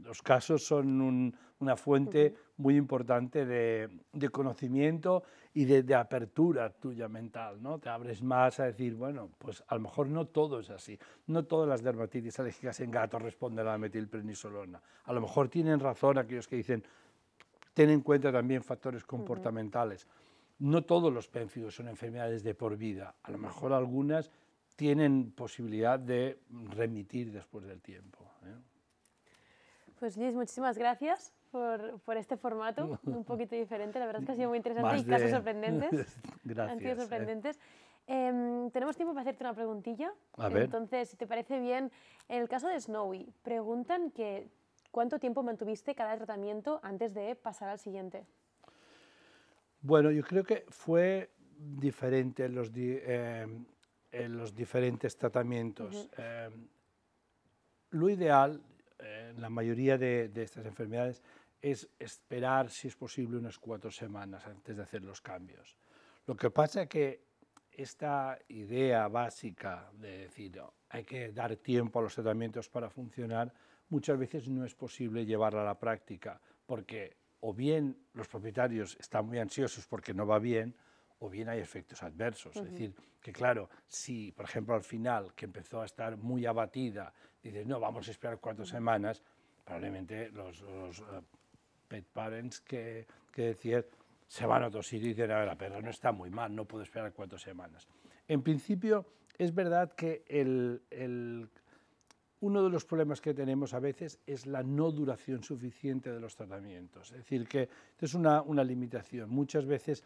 los casos son una fuente muy importante de, conocimiento y de, apertura tuya mental. ¿no? Te abres más a decir, bueno, pues a lo mejor no todo es así. No todas las dermatitis alérgicas en gatos responden a la metilprenisolona. A lo mejor tienen razón aquellos que dicen, ten en cuenta también factores comportamentales. No todos los pénfidos son enfermedades de por vida. A lo mejor algunas tienen posibilidad de remitir después del tiempo. ¿eh? Pues Luis, muchísimas gracias por, este formato [LAUGHS] un poquito diferente. La verdad es que ha sido muy interesante y casos sorprendentes. [LAUGHS] gracias. ¿eh? sorprendentes. Em, tenemos tiempo para hacerte una preguntilla. A ver. Entonces, si te parece bien, en el caso de Snowy, preguntan que cuánto tiempo mantuviste cada tratamiento antes de pasar al siguiente. Bueno, yo creo que fue diferente. Los, eh, los diferentes tratamientos. Eh, lo ideal, eh, en la mayoría de, estas enfermedades, es esperar, si es posible, unas cuatro semanas antes de hacer los cambios. Lo que pasa es que esta idea básica de decir hay que dar tiempo a los tratamientos para funcionar, muchas veces no es posible llevarla a la práctica, porque o bien los propietarios están muy ansiosos porque no va bien, o bien hay efectos adversos. Es decir, que claro, si por ejemplo al final, que empezó a estar muy abatida, dices, no, vamos a esperar cuatro semanas, probablemente los, eh, pet parents que, que decían se van a otro sitio y dicen, a ver, la perra no está muy mal, no puedo esperar cuatro semanas. En principio, es verdad que el, el, uno de los problemas que tenemos a veces es la no duración suficiente de los tratamientos. Es decir, que es una, una limitación. Muchas veces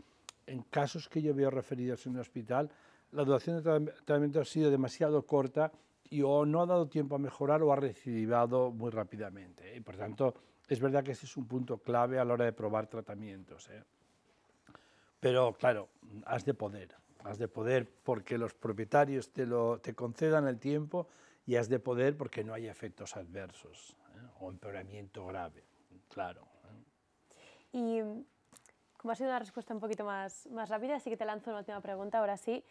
en casos que yo veo referidos en un hospital, la duración de tratamiento ha sido demasiado corta y o no ha dado tiempo a mejorar o ha recidivado muy rápidamente. Y ¿eh? por tanto, es verdad que ese es un punto clave a la hora de probar tratamientos. ¿eh? Pero claro, has de poder, has de poder porque los propietarios te, lo, te concedan el tiempo y has de poder porque no hay efectos adversos ¿eh? o empeoramiento grave, claro. Y como ha sido una respuesta un poquito más, rápida, así que te lanzo una última pregunta, ahora sí.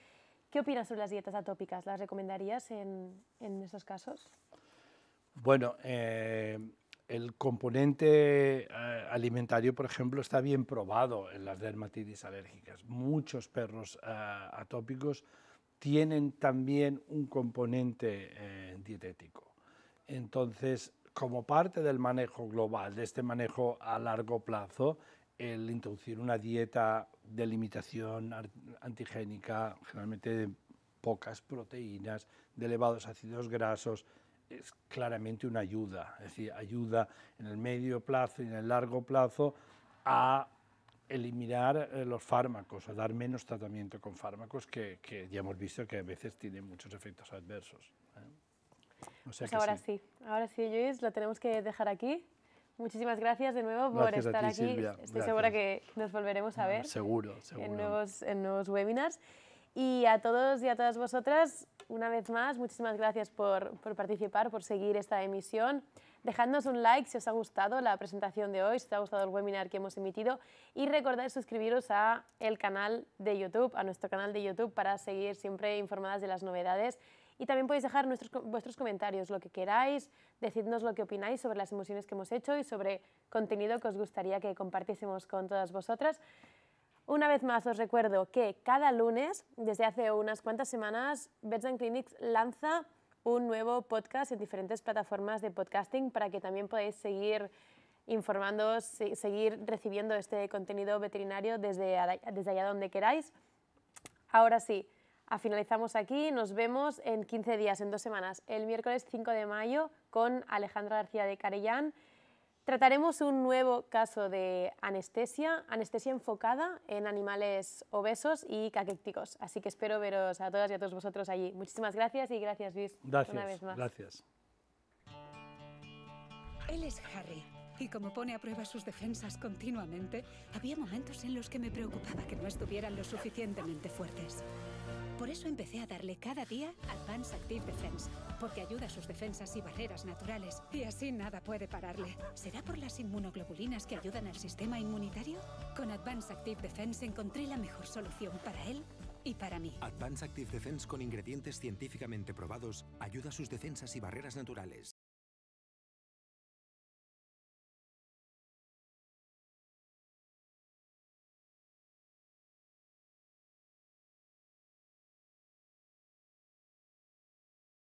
¿Qué opinas sobre las dietas atópicas? ¿Las recomendarías en, en esos casos? Bueno, eh, el componente eh, alimentario, por ejemplo, está bien probado en las dermatitis alérgicas. Muchos perros eh, atópicos tienen también un componente dietético. Entonces, como parte del manejo global, de este manejo a largo plazo, el introducir una dieta de limitación antigénica, generalmente de pocas proteínas, de elevados ácidos grasos, es claramente una ayuda, es decir, ayuda en el medio plazo y en el largo plazo a eliminar eh, los fármacos, a dar menos tratamiento con fármacos que, que ya hemos visto que a veces tienen muchos efectos adversos. ¿eh? Pues ahora sí. ahora sí, Luis, lo tenemos que dejar aquí. Muchísimas gracias de nuevo por estar aquí. Estoy segura que nos volveremos a ah, ver. Seguro, En nuevos, en nuevos webinars. Y a todos y a todas vosotras, una vez más, muchísimas gracias por, participar, por seguir esta emisión. Dejadnos un like si os ha gustado la presentación de hoy, si os ha gustado el webinar que hemos emitido y recordad suscribiros a el canal de YouTube, a nuestro canal de YouTube para seguir siempre informadas de las novedades y también podéis dejar vuestros comentarios, lo que queráis, decidnos lo que opináis sobre las emociones que hemos hecho y sobre contenido que os gustaría que compartiésemos con todas vosotras. Una vez más os recuerdo que cada lunes, desde hace unas cuantas semanas, Beds and Clinics lanza un nuevo podcast en diferentes plataformas de podcasting para que también podáis seguir informándoos, seguir recibiendo este contenido veterinario desde allá donde queráis. Ahora sí, Ah, finalizamos aquí. Nos vemos en 15 días, en dos semanas, el miércoles 5 de mayo con Alejandra García de Carellán. Trataremos un nuevo caso de anestesia, anestesia enfocada en animales obesos y caquécticos. Así que espero veros a todas y a todos vosotros allí. Muchísimas gracias y gracias, Luis. Gracias. Gracias. Él es Harry. Y como pone a prueba sus defensas continuamente, había momentos en los que me preocupaba que no estuvieran lo suficientemente fuertes. Por eso empecé a darle cada día Advance Active Defense, porque ayuda a sus defensas y barreras naturales, y así nada puede pararle. ¿Será por las inmunoglobulinas que ayudan al sistema inmunitario? Con Advance Active Defense encontré la mejor solución para él y para mí. Advance Active Defense con ingredientes científicamente probados ayuda a sus defensas y barreras naturales.